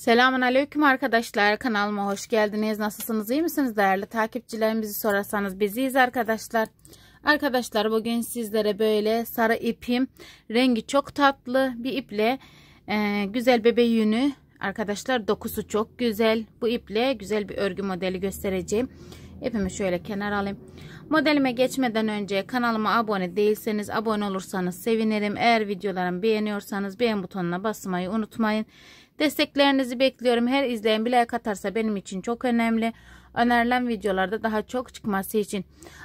Selamun Aleyküm arkadaşlar kanalıma hoş geldiniz nasılsınız iyi misiniz değerli takipçilerimizi sorarsanız biziz arkadaşlar arkadaşlar bugün sizlere böyle sarı ipim rengi çok tatlı bir iple e, güzel bebe yünü arkadaşlar dokusu çok güzel bu iple güzel bir örgü modeli göstereceğim İpimi şöyle kenara alayım. Modelime geçmeden önce kanalıma abone değilseniz abone olursanız sevinirim. Eğer videolarımı beğeniyorsanız beğen butonuna basmayı unutmayın. Desteklerinizi bekliyorum. Her izleyen bir like atarsa benim için çok önemli. Önerilen videolarda daha çok çıkması için.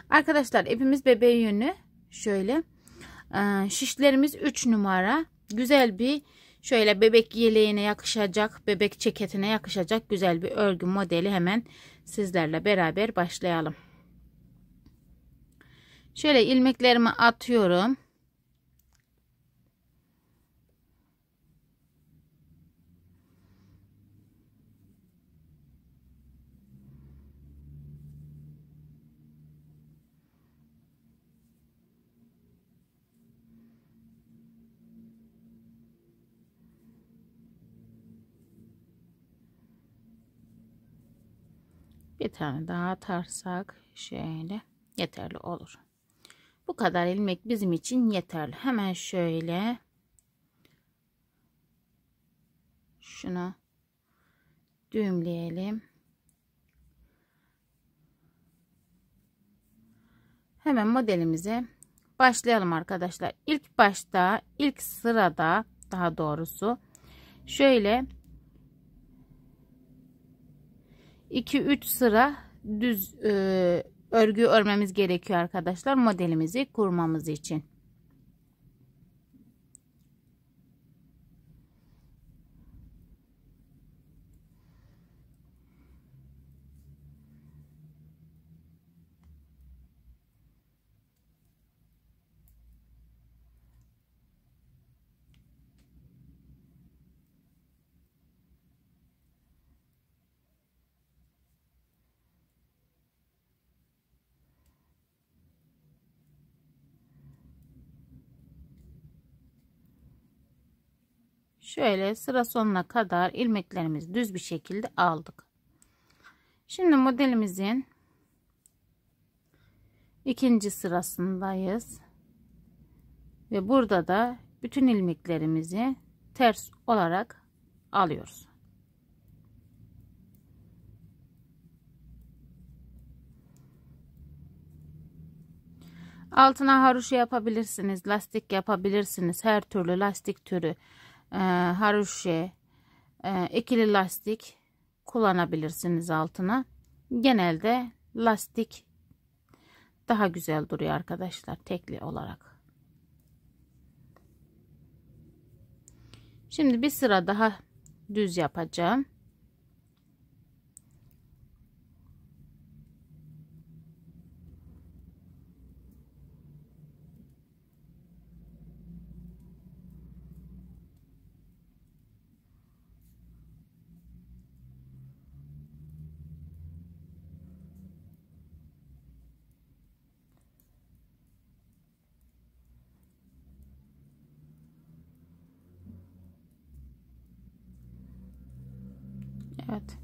Arkadaşlar ipimiz bebeği yönü şöyle. Ee, şişlerimiz 3 numara. Güzel bir Şöyle bebek yeleğine yakışacak, bebek ceketine yakışacak güzel bir örgü modeli hemen sizlerle beraber başlayalım. Şöyle ilmeklerimi atıyorum. Bir tane daha atarsak şöyle yeterli olur. Bu kadar ilmek bizim için yeterli. Hemen şöyle şunu düğümleyelim. Hemen modelimize başlayalım arkadaşlar. İlk başta, ilk sırada daha doğrusu şöyle 2-3 sıra düz e, örgü örmemiz gerekiyor arkadaşlar modelimizi kurmamız için. şöyle sıra sonuna kadar ilmeklerimizi düz bir şekilde aldık. Şimdi modelimizin ikinci sırasındayız. Ve burada da bütün ilmeklerimizi ters olarak alıyoruz. Altına haroşa yapabilirsiniz, lastik yapabilirsiniz. Her türlü lastik türü Haruşe ee, haroşe, e, lastik kullanabilirsiniz altına. Genelde lastik daha güzel duruyor arkadaşlar tekli olarak. Şimdi bir sıra daha düz yapacağım. Evet.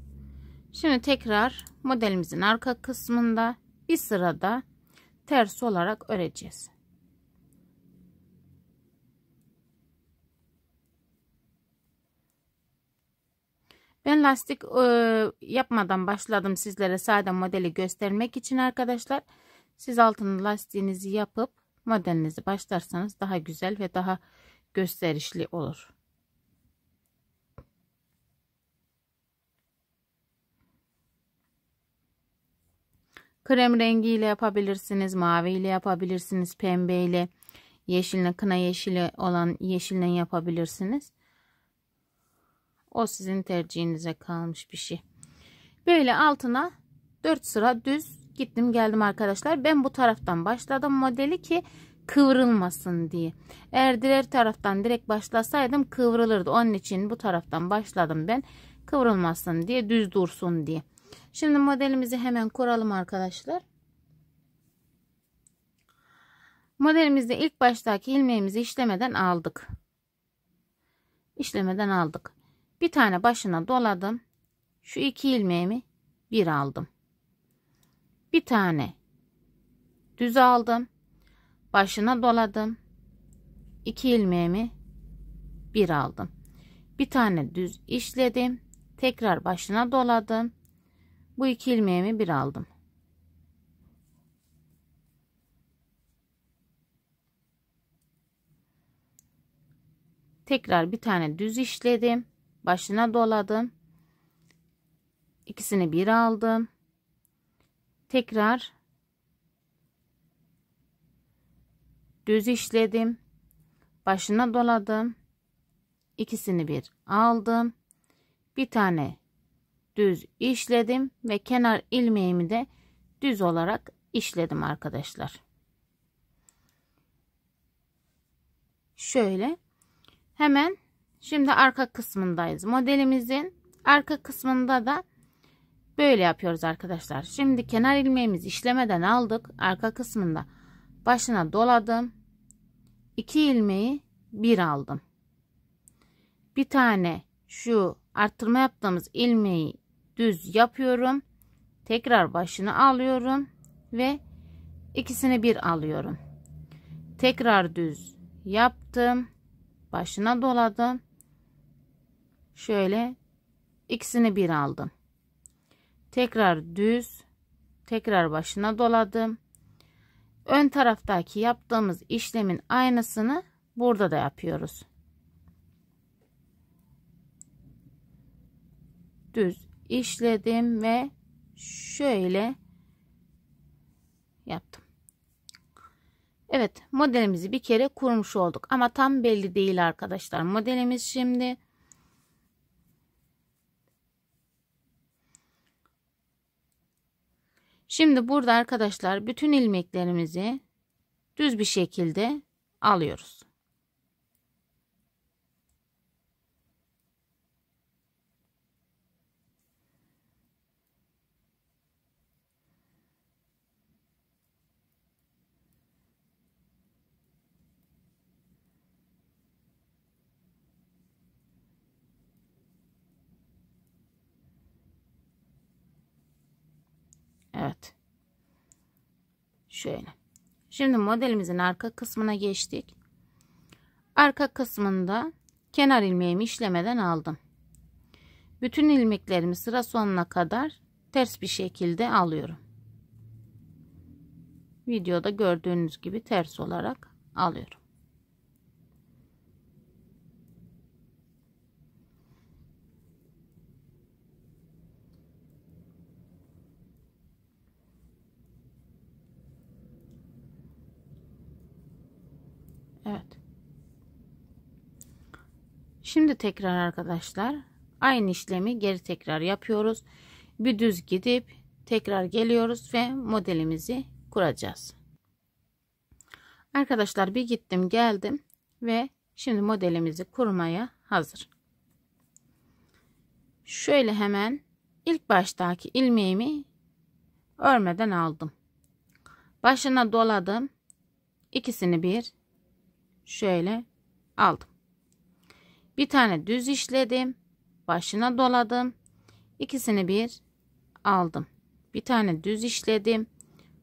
Şimdi tekrar modelimizin arka kısmında bir sırada ters olarak öreceğiz. Ben lastik e, yapmadan başladım sizlere sadece modeli göstermek için arkadaşlar. Siz altını lastiğinizi yapıp modelinizi başlarsanız daha güzel ve daha gösterişli olur. Krem rengiyle yapabilirsiniz, maviyle yapabilirsiniz, pembeyle, yeşiline, kına yeşili olan yeşille yapabilirsiniz. O sizin tercihinize kalmış bir şey. Böyle altına 4 sıra düz gittim geldim arkadaşlar. Ben bu taraftan başladım modeli ki kıvrılmasın diye. Eğer diğer taraftan direkt başlasaydım kıvrılırdı. Onun için bu taraftan başladım ben kıvrılmasın diye düz dursun diye. Şimdi modelimizi hemen kuralım arkadaşlar. Modelimizde ilk baştaki ilmeğimizi işlemeden aldık. İşlemeden aldık. Bir tane başına doladım. Şu iki ilmeğimi bir aldım. Bir tane düz aldım. Başına doladım. İki ilmeğimi bir aldım. Bir tane düz işledim. Tekrar başına doladım. Bu iki ilmeğimi bir aldım. Tekrar bir tane düz işledim. Başına doladım. İkisini bir aldım. Tekrar düz işledim. Başına doladım. İkisini bir aldım. Bir tane düz işledim ve kenar ilmeğimi de düz olarak işledim arkadaşlar. Şöyle hemen şimdi arka kısmındayız. Modelimizin arka kısmında da böyle yapıyoruz arkadaşlar. Şimdi kenar ilmeğimizi işlemeden aldık. Arka kısmında başına doladım. 2 ilmeği bir aldım. Bir tane şu arttırma yaptığımız ilmeği düz yapıyorum. Tekrar başını alıyorum ve ikisini bir alıyorum. Tekrar düz yaptım. Başına doladım. Şöyle ikisini bir aldım. Tekrar düz tekrar başına doladım. Ön taraftaki yaptığımız işlemin aynısını burada da yapıyoruz. Düz işledim ve şöyle yaptım. Evet modelimizi bir kere kurmuş olduk ama tam belli değil arkadaşlar modelimiz şimdi. Şimdi burada arkadaşlar bütün ilmeklerimizi düz bir şekilde alıyoruz. Şöyle. Şimdi modelimizin arka kısmına geçtik. Arka kısmında kenar ilmeğimi işlemeden aldım. Bütün ilmeklerimi sıra sonuna kadar ters bir şekilde alıyorum. Videoda gördüğünüz gibi ters olarak alıyorum. Evet. Şimdi tekrar arkadaşlar aynı işlemi geri tekrar yapıyoruz. Bir düz gidip tekrar geliyoruz ve modelimizi kuracağız. Arkadaşlar bir gittim geldim ve şimdi modelimizi kurmaya hazır. Şöyle hemen ilk baştaki ilmeğimi örmeden aldım. Başına doladım. İkisini bir şöyle aldım. Bir tane düz işledim. Başına doladım. İkisini bir aldım. Bir tane düz işledim.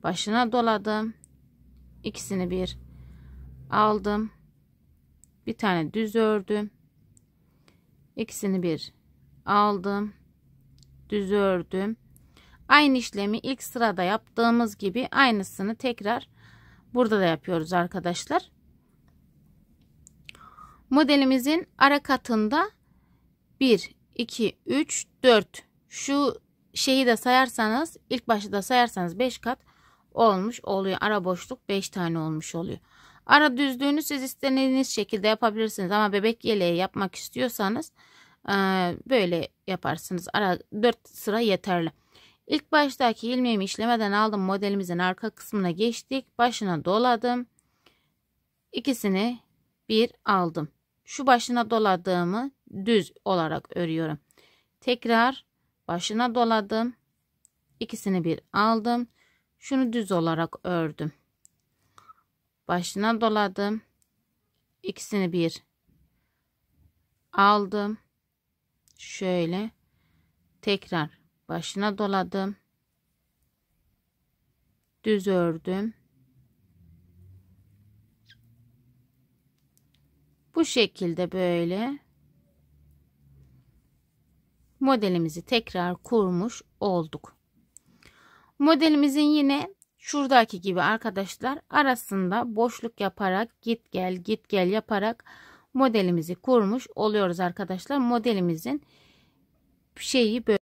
Başına doladım. İkisini bir aldım. Bir tane düz ördüm. İkisini bir aldım. Düz ördüm. Aynı işlemi ilk sırada yaptığımız gibi aynısını tekrar burada da yapıyoruz arkadaşlar. Modelimizin ara katında 1, 2, 3, 4 şu şeyi de sayarsanız ilk başta da sayarsanız 5 kat olmuş oluyor. Ara boşluk 5 tane olmuş oluyor. Ara düzlüğünü siz istediğiniz şekilde yapabilirsiniz ama bebek yeleği yapmak istiyorsanız e, böyle yaparsınız. Ara 4 sıra yeterli. İlk baştaki ilmeğimi işlemeden aldım. Modelimizin arka kısmına geçtik. Başına doladım. İkisini bir aldım şu başına doladığımı düz olarak örüyorum. Tekrar başına doladım. İkisini bir aldım. Şunu düz olarak ördüm. Başına doladım. İkisini bir aldım. Şöyle tekrar başına doladım. Düz ördüm. Bu şekilde böyle modelimizi tekrar kurmuş olduk. Modelimizin yine şuradaki gibi arkadaşlar arasında boşluk yaparak git gel git gel yaparak modelimizi kurmuş oluyoruz arkadaşlar. Modelimizin şeyi böyle.